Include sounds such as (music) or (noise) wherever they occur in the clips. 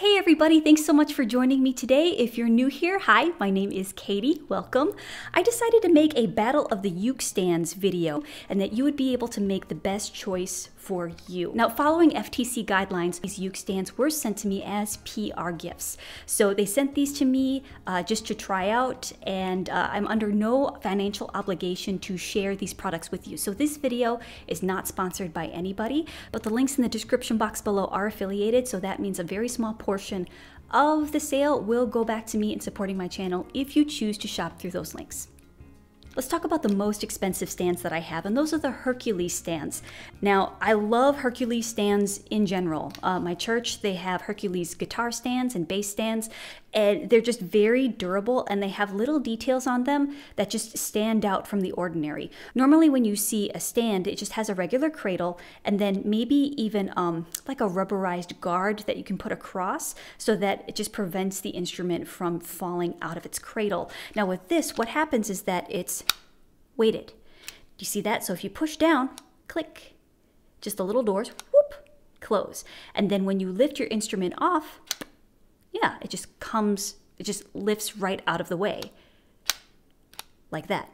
Hey everybody, thanks so much for joining me today. If you're new here, hi, my name is Katie, welcome. I decided to make a Battle of the Uke Stands video and that you would be able to make the best choice for you. Now, following FTC guidelines, these Uke stands were sent to me as PR gifts. So they sent these to me uh, just to try out, and uh, I'm under no financial obligation to share these products with you. So this video is not sponsored by anybody, but the links in the description box below are affiliated, so that means a very small portion of the sale will go back to me in supporting my channel if you choose to shop through those links. Let's talk about the most expensive stands that I have, and those are the Hercules stands. Now, I love Hercules stands in general. Uh, my church, they have Hercules guitar stands and bass stands, and they're just very durable and they have little details on them that just stand out from the ordinary. Normally, when you see a stand, it just has a regular cradle and then maybe even um, like a rubberized guard that you can put across so that it just prevents the instrument from falling out of its cradle. Now, with this, what happens is that it's weighted. Do you see that? So if you push down, click, just the little doors, whoop, close. And then when you lift your instrument off, yeah, it just comes, it just lifts right out of the way, like that.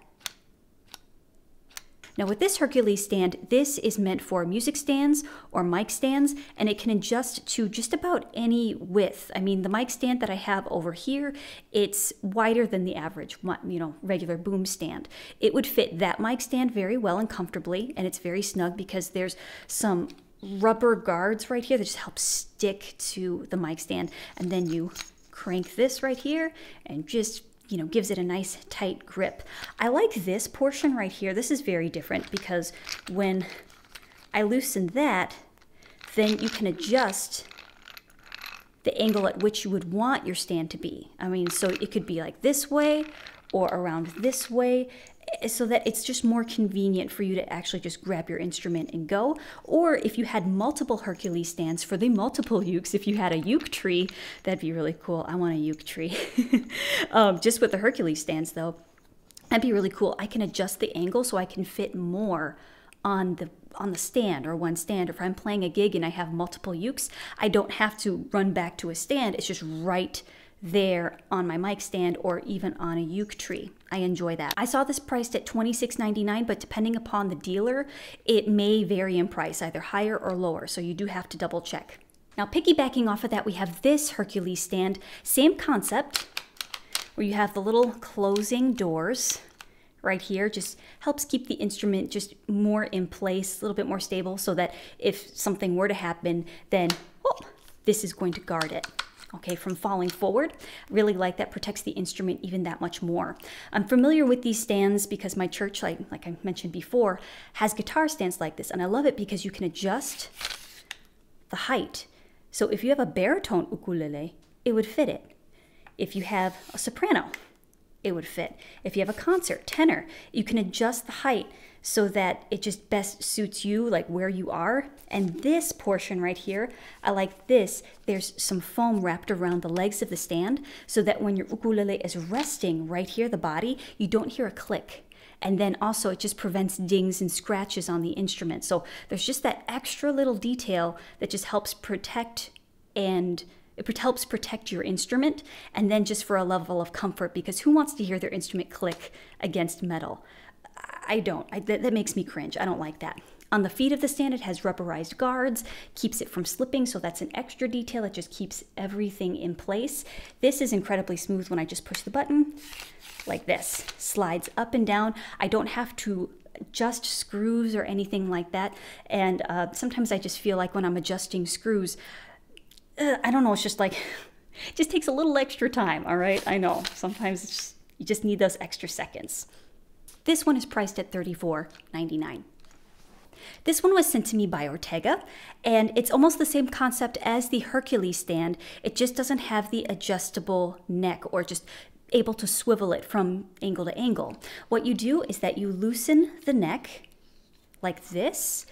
Now with this Hercules stand, this is meant for music stands or mic stands, and it can adjust to just about any width. I mean, the mic stand that I have over here, it's wider than the average, you know, regular boom stand. It would fit that mic stand very well and comfortably, and it's very snug because there's some rubber guards right here that just help stick to the mic stand. And then you crank this right here and just you know, gives it a nice tight grip. I like this portion right here. This is very different because when I loosen that, then you can adjust the angle at which you would want your stand to be. I mean, so it could be like this way or around this way. Eh, so that it's just more convenient for you to actually just grab your instrument and go. Or if you had multiple Hercules stands for the multiple (laughs) ukes, if you had a uke tree, that'd be really cool. I want a uke tree. (laughs) um, just with the Hercules stands though, that'd be really cool. I can adjust the angle so I can fit more on the on the stand or one stand. if I'm playing a gig and I have multiple ukes, I don't have to run back to a stand. It's just right there on my mic stand or even on a uke tree. I enjoy that. I saw this priced at $26.99, but depending upon the dealer, it may vary in price, either higher or lower, so you do have to double check. Now, piggybacking off of that, we have this Hercules stand, same concept, where you have the little closing doors right here just helps keep the instrument just more in place, a little bit more stable so that if something were to happen, then oh, this is going to guard it okay, from falling forward. Really like that protects the instrument even that much more. I'm familiar with these stands because my church, like, like I mentioned before, has guitar stands like this. And I love it because you can adjust the height. So if you have a baritone ukulele, it would fit it. If you have a soprano, it would fit. If you have a concert, tenor, you can adjust the height so that it just best suits you, like where you are. And this portion right here, I like this. There's some foam wrapped around the legs of the stand so that when your ukulele is resting right here, the body, you don't hear a click. And then also, it just prevents dings and scratches on the instrument. So there's just that extra little detail that just helps protect and it helps protect your instrument and then just for a level of comfort because who wants to hear their instrument click against metal I don't. I, that, that makes me cringe. I don't like that. On the feet of the stand, it has rubberized guards, keeps it from slipping, so that's an extra detail. It just keeps everything in place. This is incredibly smooth when I just push the button like this. Slides up and down. I don't have to adjust screws or anything like that. And uh, sometimes I just feel like when I'm adjusting screws, uh, I don't know, it's just like, (laughs) it just takes a little extra time, all right? I know, sometimes just, you just need those extra seconds. This one is priced at $34.99. This one was sent to me by Ortega, and it's almost the same concept as the Hercules stand. It just doesn't have the adjustable neck or just able to swivel it from angle to angle. What you do is that you loosen the neck like this,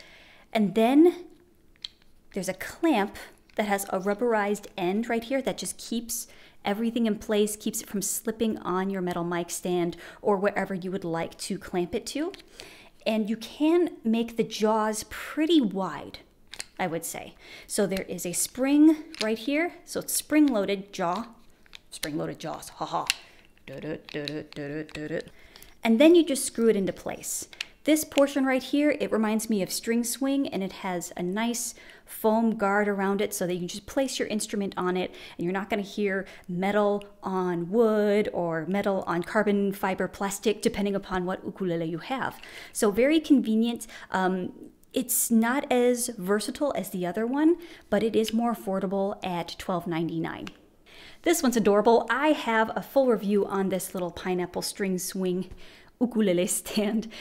and then there's a clamp that has a rubberized end right here that just keeps Everything in place keeps it from slipping on your metal mic stand or wherever you would like to clamp it to. And you can make the jaws pretty wide, I would say. So there is a spring right here. So it's spring loaded jaw, spring loaded jaws, Ha -ha. And then you just screw it into place. This portion right here, it reminds me of string swing and it has a nice foam guard around it so that you can just place your instrument on it and you're not going to hear metal on wood or metal on carbon fiber plastic depending upon what ukulele you have. So very convenient. Um, it's not as versatile as the other one, but it is more affordable at $12.99. This one's adorable. I have a full review on this little pineapple string swing ukulele (laughs) stand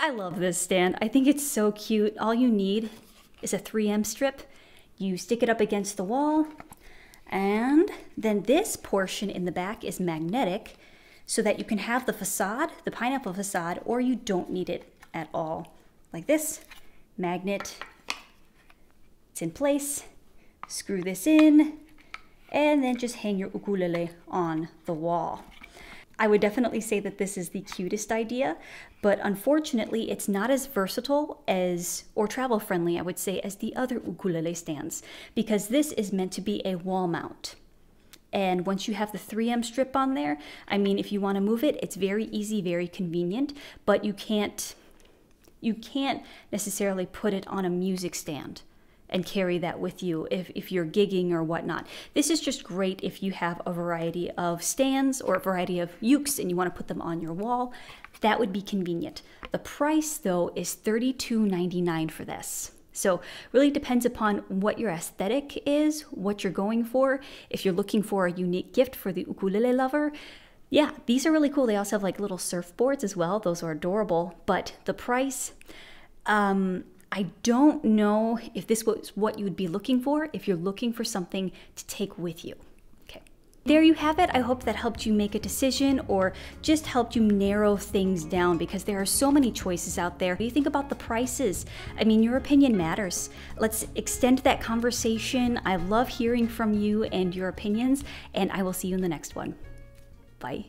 I love this stand. I think it's so cute. All you need is a 3M strip. You stick it up against the wall and then this portion in the back is magnetic so that you can have the facade, the pineapple facade, or you don't need it at all. Like this, magnet, it's in place, screw this in, and then just hang your ukulele on the wall. I would definitely say that this is the cutest idea, but unfortunately, it's not as versatile as, or travel friendly, I would say, as the other ukulele stands, because this is meant to be a wall mount. And once you have the 3M strip on there, I mean, if you want to move it, it's very easy, very convenient, but you can't, you can't necessarily put it on a music stand and carry that with you if, if you're gigging or whatnot. This is just great if you have a variety of stands or a variety of ukes and you want to put them on your wall. That would be convenient. The price though is $32.99 for this. So really depends upon what your aesthetic is, what you're going for. If you're looking for a unique gift for the ukulele lover, yeah, these are really cool. They also have like little surfboards as well. Those are adorable, but the price, um, I don't know if this was what you would be looking for if you're looking for something to take with you. Okay. There you have it. I hope that helped you make a decision or just helped you narrow things down because there are so many choices out there. You think about the prices. I mean, your opinion matters. Let's extend that conversation. I love hearing from you and your opinions, and I will see you in the next one. Bye.